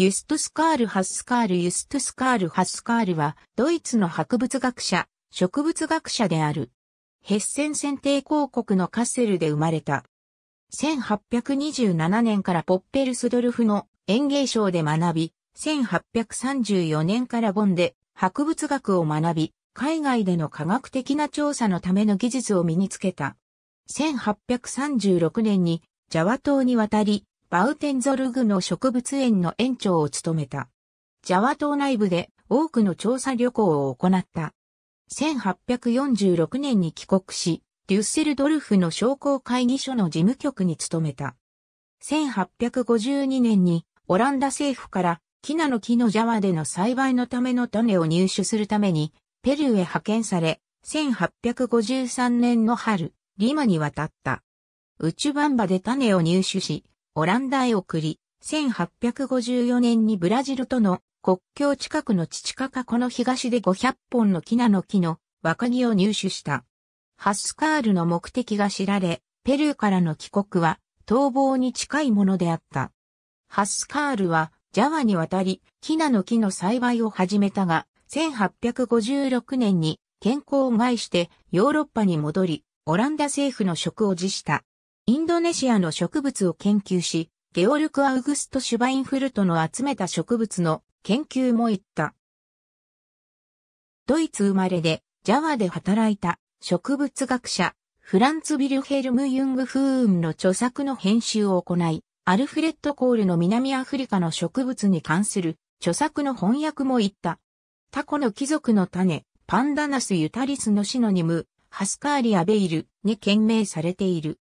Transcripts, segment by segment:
ユストスカール・ハッスカール・ユストスカール・ハッスカールは、ドイツの博物学者、植物学者である。ヘッセン選定公国のカッセルで生まれた。1827年からポッペルスドルフの園芸賞で学び、1834年からボンで博物学を学び、海外での科学的な調査のための技術を身につけた。1836年にジャワ島に渡り、バウテンゾルグの植物園の園長を務めた。ジャワ島内部で多くの調査旅行を行った。1846年に帰国し、デュッセルドルフの商工会議所の事務局に勤めた。1852年にオランダ政府からキナの木のジャワでの栽培のための種を入手するためにペルーへ派遣され、1853年の春、リマに渡った。ウチュバンバで種を入手し、オランダへ送り、1854年にブラジルとの国境近くの父チカカこの東で500本のキナの木の若木を入手した。ハスカールの目的が知られ、ペルーからの帰国は逃亡に近いものであった。ハスカールはジャワに渡り、キナの木の栽培を始めたが、1856年に健康を害してヨーロッパに戻り、オランダ政府の職を辞した。インドネシアの植物を研究し、ゲオルク・アウグスト・シュバインフルトの集めた植物の研究も行った。ドイツ生まれで、ジャワで働いた植物学者、フランツ・ビルヘルム・ユング・フーンの著作の編集を行い、アルフレッド・コールの南アフリカの植物に関する著作の翻訳も行った。タコの貴族の種、パンダナス・ユタリスのシノニム、ハスカーリア・ベイルに懸命されている。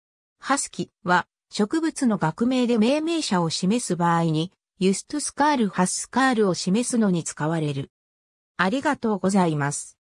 ハスキは植物の学名で命名者を示す場合に、ユストスカール・ハスカールを示すのに使われる。ありがとうございます。